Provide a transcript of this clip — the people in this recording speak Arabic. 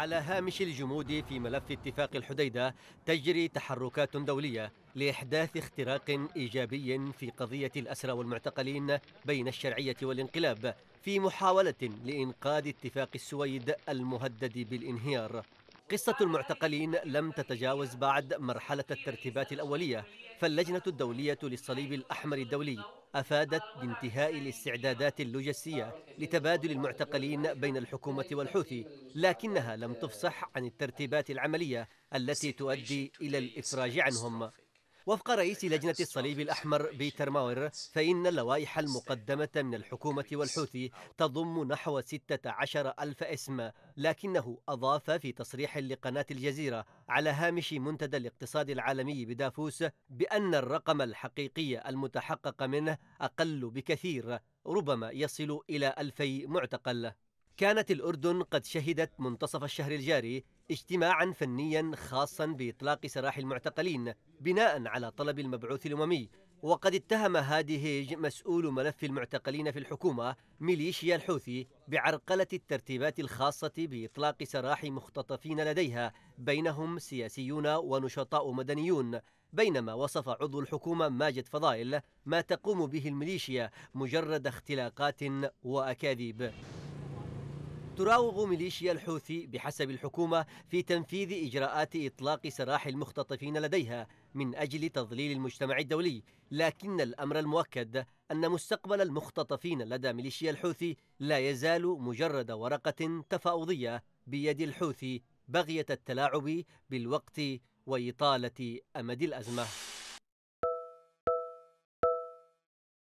على هامش الجمود في ملف اتفاق الحديدة تجري تحركات دولية لإحداث اختراق إيجابي في قضية الأسرى والمعتقلين بين الشرعية والانقلاب في محاولة لإنقاذ اتفاق السويد المهدد بالانهيار قصة المعتقلين لم تتجاوز بعد مرحلة الترتيبات الأولية فاللجنة الدولية للصليب الأحمر الدولي أفادت بانتهاء الاستعدادات اللوجستية لتبادل المعتقلين بين الحكومة والحوثي لكنها لم تفصح عن الترتيبات العملية التي تؤدي إلى الإفراج عنهم وفق رئيس لجنة الصليب الأحمر بيتر ماور فإن اللوائح المقدمة من الحكومة والحوثي تضم نحو 16 ألف اسم لكنه أضاف في تصريح لقناة الجزيرة على هامش منتدى الاقتصاد العالمي بدافوس بأن الرقم الحقيقي المتحقق منه أقل بكثير ربما يصل إلى 2000 معتقل كانت الأردن قد شهدت منتصف الشهر الجاري اجتماعا فنيا خاصا بإطلاق سراح المعتقلين بناء على طلب المبعوث الأممي وقد اتهم هادي هيج مسؤول ملف المعتقلين في الحكومة ميليشيا الحوثي بعرقلة الترتيبات الخاصة بإطلاق سراح مختطفين لديها بينهم سياسيون ونشطاء مدنيون بينما وصف عضو الحكومة ماجد فضائل ما تقوم به الميليشيا مجرد اختلاقات وأكاذيب تراوغ ميليشيا الحوثي بحسب الحكومة في تنفيذ إجراءات إطلاق سراح المختطفين لديها من أجل تضليل المجتمع الدولي لكن الأمر المؤكد أن مستقبل المختطفين لدى ميليشيا الحوثي لا يزال مجرد ورقة تفاوضية بيد الحوثي بغية التلاعب بالوقت وإطالة أمد الأزمة